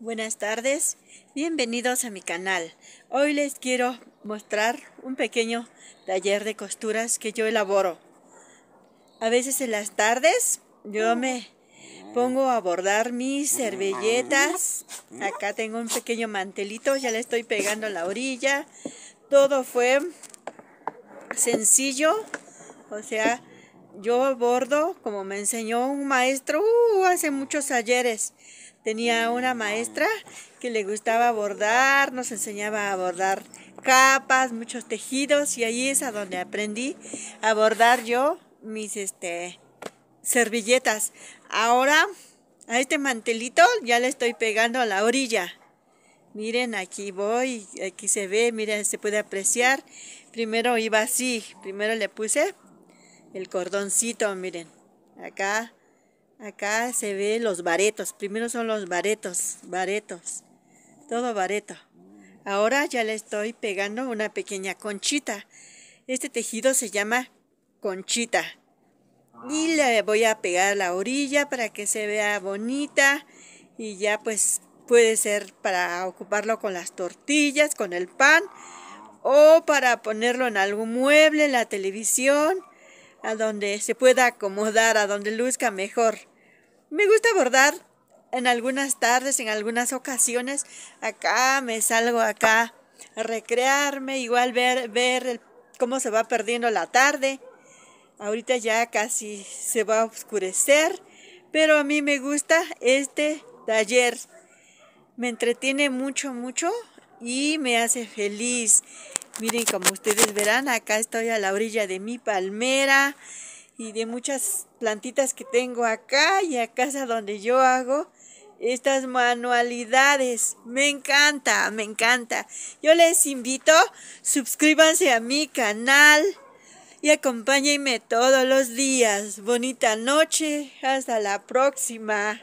Buenas tardes, bienvenidos a mi canal. Hoy les quiero mostrar un pequeño taller de costuras que yo elaboro. A veces en las tardes yo me pongo a bordar mis servilletas. Acá tengo un pequeño mantelito, ya le estoy pegando la orilla. Todo fue sencillo, o sea, yo bordo como me enseñó un maestro uh, hace muchos ayeres. Tenía una maestra que le gustaba bordar, nos enseñaba a bordar capas, muchos tejidos y ahí es a donde aprendí a bordar yo mis este servilletas. Ahora a este mantelito ya le estoy pegando a la orilla. Miren, aquí voy, aquí se ve, miren, se puede apreciar. Primero iba así, primero le puse el cordoncito, miren, acá Acá se ve los baretos. Primero son los baretos, baretos. Todo bareto. Ahora ya le estoy pegando una pequeña conchita. Este tejido se llama conchita. Y ah. le voy a pegar la orilla para que se vea bonita. Y ya pues puede ser para ocuparlo con las tortillas, con el pan o para ponerlo en algún mueble, en la televisión a donde se pueda acomodar, a donde luzca mejor. Me gusta bordar en algunas tardes, en algunas ocasiones. Acá me salgo acá a recrearme, igual ver, ver cómo se va perdiendo la tarde. Ahorita ya casi se va a oscurecer, pero a mí me gusta este taller. Me entretiene mucho, mucho y me hace feliz. Miren, como ustedes verán, acá estoy a la orilla de mi palmera y de muchas plantitas que tengo acá y acá es donde yo hago estas manualidades. Me encanta, me encanta. Yo les invito, suscríbanse a mi canal y acompáñenme todos los días. Bonita noche, hasta la próxima.